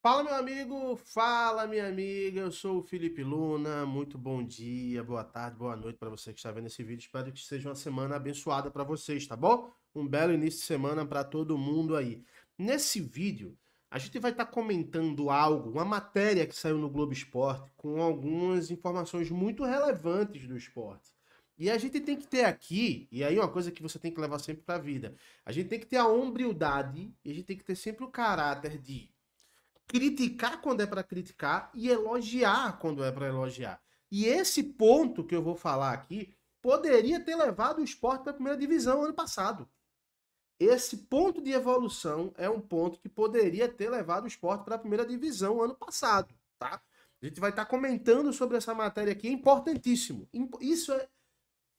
Fala, meu amigo, fala, minha amiga. Eu sou o Felipe Luna. Muito bom dia, boa tarde, boa noite para você que está vendo esse vídeo. Espero que seja uma semana abençoada para vocês, tá bom? Um belo início de semana para todo mundo aí. Nesse vídeo, a gente vai estar tá comentando algo, uma matéria que saiu no Globo Esporte com algumas informações muito relevantes do esporte. E a gente tem que ter aqui, e aí é uma coisa que você tem que levar sempre para a vida, a gente tem que ter a hombridade e a gente tem que ter sempre o caráter de criticar quando é para criticar e elogiar quando é para elogiar. E esse ponto que eu vou falar aqui poderia ter levado o esporte para a primeira divisão ano passado. Esse ponto de evolução é um ponto que poderia ter levado o esporte para a primeira divisão ano passado, tá? A gente vai estar tá comentando sobre essa matéria aqui, é importantíssimo. Isso é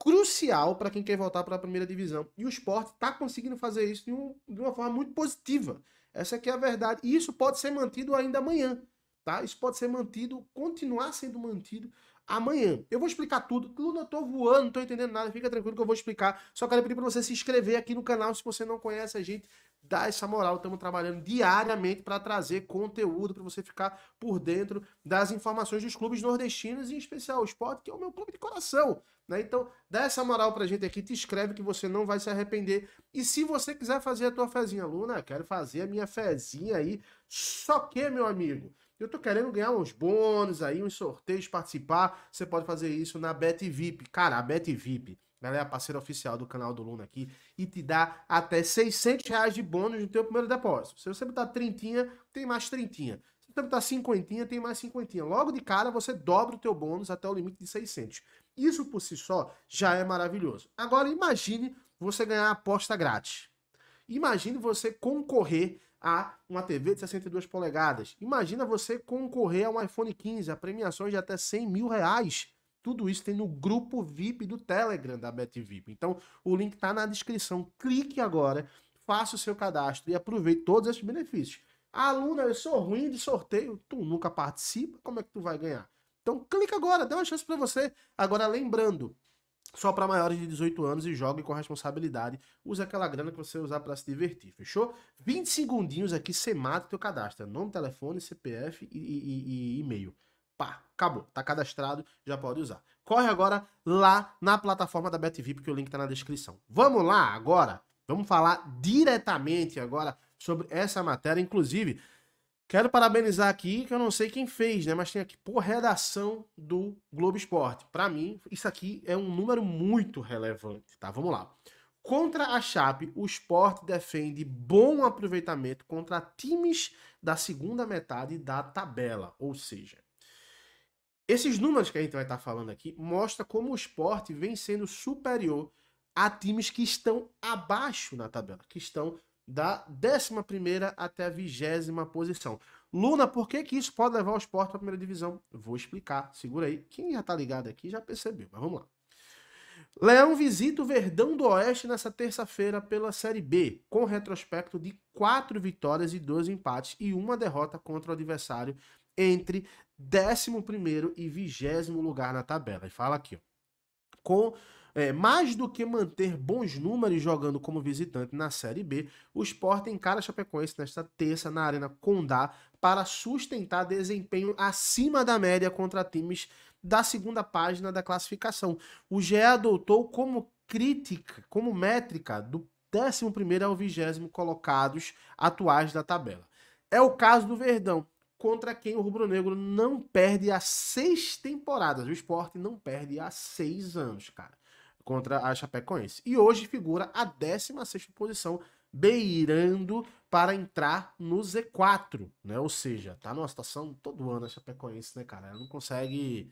crucial para quem quer voltar para a primeira divisão. E o esporte está conseguindo fazer isso de, um, de uma forma muito positiva. Essa aqui é a verdade. E isso pode ser mantido ainda amanhã, tá? Isso pode ser mantido, continuar sendo mantido amanhã. Eu vou explicar tudo. Luna, eu tô voando, não tô entendendo nada. Fica tranquilo que eu vou explicar. Só quero pedir para você se inscrever aqui no canal se você não conhece a gente dá essa moral. Estamos trabalhando diariamente para trazer conteúdo para você ficar por dentro das informações dos clubes nordestinos, em especial o Sport, que é o meu clube de coração. Né? Então, dá essa moral para gente aqui, te escreve que você não vai se arrepender. E se você quiser fazer a tua fezinha, Luna, quero fazer a minha fezinha aí. Só que, meu amigo, eu tô querendo ganhar uns bônus aí, uns sorteios, participar. Você pode fazer isso na Bet VIP. Cara, a Bet VIP ela é a parceira oficial do canal do Luna aqui e te dá até 600 reais de bônus no teu primeiro depósito. Se você botar trintinha, tem mais trintinha. Se você botar cinquentinha, tem mais cinquentinha. Logo de cara, você dobra o teu bônus até o limite de 600. Isso por si só já é maravilhoso. Agora imagine você ganhar aposta grátis. Imagine você concorrer a uma TV de 62 polegadas. Imagina você concorrer a um iPhone 15, a premiações de até 100 mil reais. Tudo isso tem no grupo VIP do Telegram da BetVip. Então, o link está na descrição. Clique agora, faça o seu cadastro e aproveite todos esses benefícios. Aluna, eu sou ruim de sorteio, tu nunca participa, como é que tu vai ganhar? Então, clica agora, dê uma chance para você. Agora, lembrando, só para maiores de 18 anos e jogue com responsabilidade. Usa aquela grana que você usar para se divertir, fechou? 20 segundinhos aqui, você mata o teu cadastro. É nome, telefone, CPF e, e, e e-mail. Pá, acabou. Tá cadastrado, já pode usar. Corre agora lá na plataforma da BetVip, que o link tá na descrição. Vamos lá agora. Vamos falar diretamente agora sobre essa matéria. Inclusive, quero parabenizar aqui, que eu não sei quem fez, né? Mas tem aqui por redação do Globo Esporte. Para mim, isso aqui é um número muito relevante, tá? Vamos lá. Contra a Chape, o esporte defende bom aproveitamento contra times da segunda metade da tabela, ou seja, esses números que a gente vai estar tá falando aqui mostra como o esporte vem sendo superior a times que estão abaixo na tabela, que estão da 11 até a 20 posição. Luna, por que, que isso pode levar o esporte para a primeira divisão? Vou explicar, segura aí. Quem já está ligado aqui já percebeu, mas vamos lá. Leão visita o Verdão do Oeste nessa terça-feira pela Série B, com retrospecto de quatro vitórias e dois empates e uma derrota contra o adversário entre 11 e 20 lugar na tabela. E fala aqui, ó, com é, mais do que manter bons números jogando como visitante na Série B, o Sport encara a Chapecoense nesta terça na Arena Condá para sustentar desempenho acima da média contra times da segunda página da classificação. O GE adotou como crítica, como métrica, do 11 ao 20 colocados atuais da tabela. É o caso do Verdão, contra quem o rubro-negro não perde há seis temporadas. O esporte não perde há seis anos, cara, contra a Chapecoense. E hoje figura a 16 posição, beirando para entrar no Z4, né? Ou seja, tá numa situação todo ano a Chapecoense, né, cara? Ela não consegue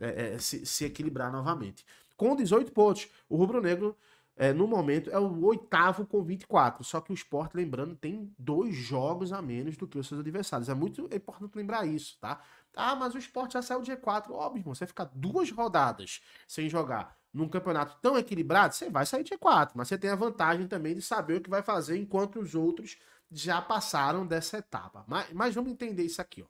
é, é, se, se equilibrar novamente. Com 18 pontos, o rubro-negro é, no momento, é o oitavo com 24. Só que o Sport, lembrando, tem dois jogos a menos do que os seus adversários. É muito importante lembrar isso, tá? Ah, mas o Sport já saiu de G4. Óbvio, irmão, você ficar duas rodadas sem jogar num campeonato tão equilibrado, você vai sair de e 4 Mas você tem a vantagem também de saber o que vai fazer enquanto os outros já passaram dessa etapa. Mas, mas vamos entender isso aqui, ó.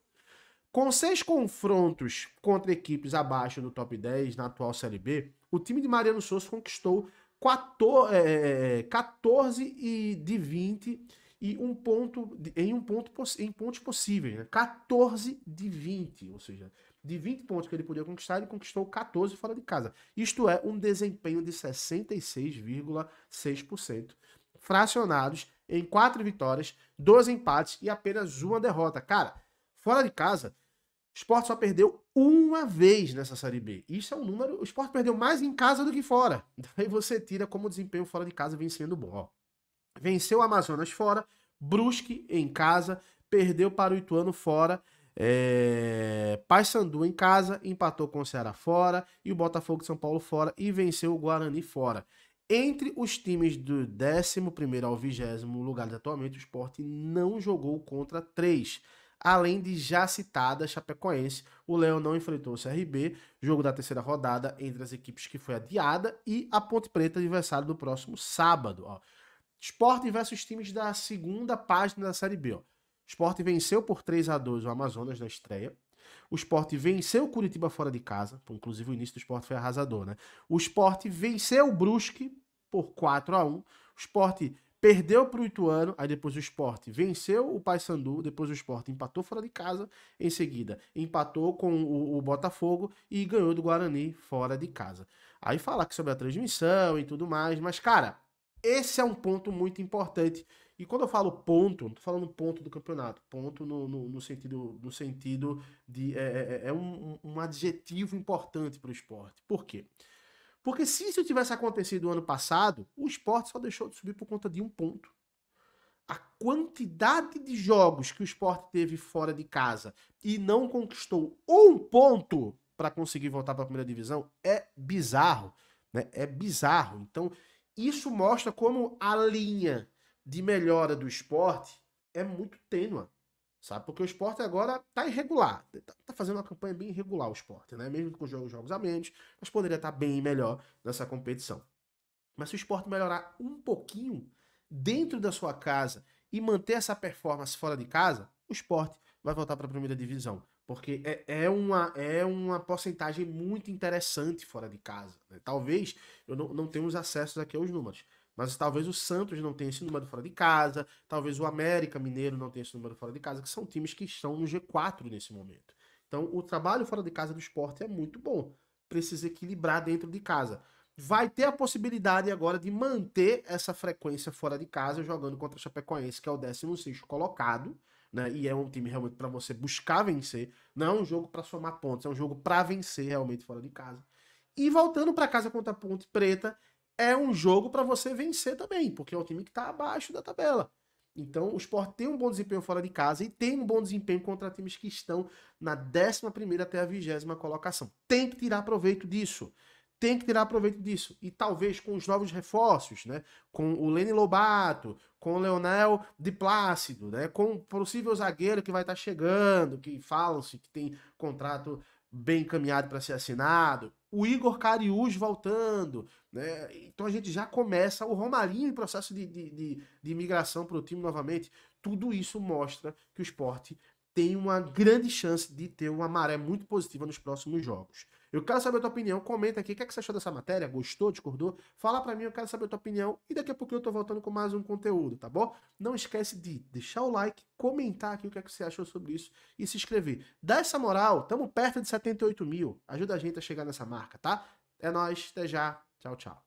Com seis confrontos contra equipes abaixo do top 10 na atual Série B, o time de Mariano Souza conquistou 14, é, 14 é, é, e de 20 e um ponto em um ponto em pontos possíveis, né? 14 de 20, ou seja, de 20 pontos que ele podia conquistar, ele conquistou 14 fora de casa. Isto é um desempenho de 66,6%, fracionados em quatro vitórias, dois empates e apenas uma derrota. Cara, fora de casa, o Sport só perdeu uma vez nessa Série B. Isso é um número. O Sport perdeu mais em casa do que fora. Daí então, você tira como desempenho fora de casa vencendo bom. Ó. Venceu o Amazonas fora, Brusque em casa, perdeu para o Ituano fora. É... Paysandu em casa, empatou com o Ceará fora e o Botafogo de São Paulo fora e venceu o Guarani fora. Entre os times do 11 ao 20 lugar atualmente, o Sport não jogou contra 3 além de já citada Chapecoense. O Leão não enfrentou o CRB, jogo da terceira rodada entre as equipes que foi adiada e a Ponte Preta, adversário do próximo sábado. Ó. Esporte versus times da segunda página da Série B. Ó. Esporte venceu por 3 a 2 o Amazonas na estreia. O Sport venceu o Curitiba fora de casa. Inclusive, o início do Sport foi arrasador, né? O Sport venceu o Brusque por 4 a 1 O Sport perdeu para o Ituano, aí depois o Sport venceu o Paysandu, depois o Sport empatou fora de casa, em seguida empatou com o, o Botafogo e ganhou do Guarani fora de casa. Aí falar que sobre a transmissão e tudo mais, mas cara, esse é um ponto muito importante. E quando eu falo ponto, não estou falando ponto do campeonato, ponto no, no, no sentido, no sentido de. É, é, é, é um, um adjetivo importante para o esporte. Por quê? Porque porque se isso tivesse acontecido ano passado, o esporte só deixou de subir por conta de um ponto. A quantidade de jogos que o esporte teve fora de casa e não conquistou um ponto para conseguir voltar para a primeira divisão é bizarro. Né? É bizarro. Então, isso mostra como a linha de melhora do esporte é muito tênua. Sabe? Porque o esporte agora tá irregular. Tá, tá fazendo uma campanha bem irregular o esporte, né? Mesmo com jogos, jogos a menos, mas poderia estar tá bem melhor nessa competição. Mas se o esporte melhorar um pouquinho dentro da sua casa e manter essa performance fora de casa, o esporte vai voltar para a primeira divisão. Porque é, é, uma, é uma porcentagem muito interessante fora de casa. Né? Talvez eu não, não tenha os acessos aqui aos números, mas talvez o Santos não tenha esse número fora de casa, talvez o América Mineiro não tenha esse número fora de casa, que são times que estão no G4 nesse momento. Então, o trabalho fora de casa do esporte é muito bom. Precisa equilibrar dentro de casa. Vai ter a possibilidade agora de manter essa frequência fora de casa, jogando contra o Chapecoense, que é o 16 colocado. Né? E é um time realmente para você buscar vencer. Não é um jogo para somar pontos, é um jogo para vencer realmente fora de casa. E voltando para casa contra a Ponte Preta, é um jogo para você vencer também, porque é um time que está abaixo da tabela. Então, o Sport tem um bom desempenho fora de casa e tem um bom desempenho contra times que estão na 11 até a 20 colocação. Tem que tirar proveito disso. Tem que tirar proveito disso. E talvez com os novos reforços, né? Com o Lene Lobato, com o Leonel de Plácido, né? Com o possível zagueiro que vai estar tá chegando, que falam-se que tem contrato bem encaminhado para ser assinado, o Igor Cariús voltando, né? Então a gente já começa o Romarinho em processo de, de, de, de para o time novamente. Tudo isso mostra que o esporte tem uma grande chance de ter uma maré muito positiva nos próximos jogos. Eu quero saber a tua opinião. Comenta aqui o que, é que você achou dessa matéria. Gostou? Discordou? Fala para mim, eu quero saber a tua opinião. E daqui a pouco eu tô voltando com mais um conteúdo, tá bom? Não esquece de deixar o like, comentar aqui o que, é que você achou sobre isso e se inscrever. Dá essa moral, tamo perto de 78 mil. Ajuda a gente a chegar nessa marca, tá? É nóis, até já. Tchau, tchau.